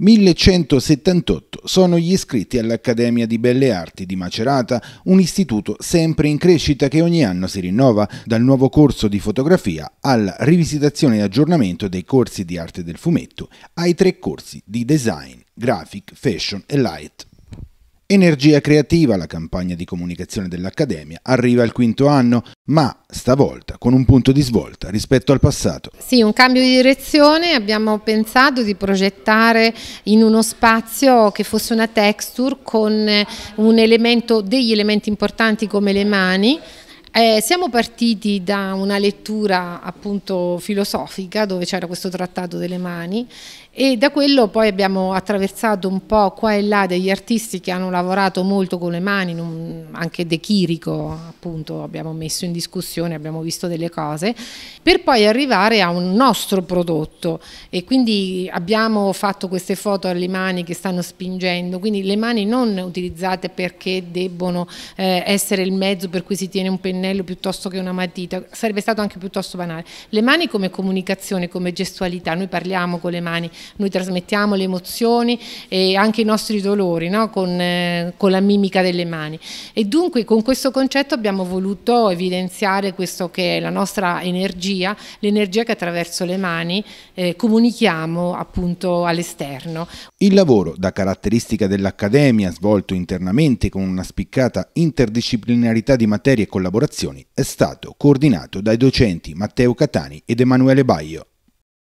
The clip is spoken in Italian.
1178 sono gli iscritti all'Accademia di Belle Arti di Macerata, un istituto sempre in crescita che ogni anno si rinnova, dal nuovo corso di fotografia alla rivisitazione e aggiornamento dei corsi di arte del fumetto, ai tre corsi di design, graphic, fashion e light. Energia Creativa, la campagna di comunicazione dell'Accademia, arriva al quinto anno, ma stavolta con un punto di svolta rispetto al passato. Sì, un cambio di direzione, abbiamo pensato di progettare in uno spazio che fosse una texture con un elemento, degli elementi importanti come le mani, eh, siamo partiti da una lettura appunto filosofica dove c'era questo trattato delle mani e da quello poi abbiamo attraversato un po' qua e là degli artisti che hanno lavorato molto con le mani, anche De Chirico appunto abbiamo messo in discussione, abbiamo visto delle cose, per poi arrivare a un nostro prodotto e quindi abbiamo fatto queste foto alle mani che stanno spingendo, quindi le mani non utilizzate perché debbono eh, essere il mezzo per cui si tiene un pennello piuttosto che una matita, sarebbe stato anche piuttosto banale. Le mani come comunicazione, come gestualità, noi parliamo con le mani, noi trasmettiamo le emozioni e anche i nostri dolori no? con, eh, con la mimica delle mani e dunque con questo concetto abbiamo abbiamo voluto evidenziare questo che è la nostra energia, l'energia che attraverso le mani eh, comunichiamo appunto all'esterno. Il lavoro, da caratteristica dell'Accademia, svolto internamente con una spiccata interdisciplinarità di materie e collaborazioni, è stato coordinato dai docenti Matteo Catani ed Emanuele Baio.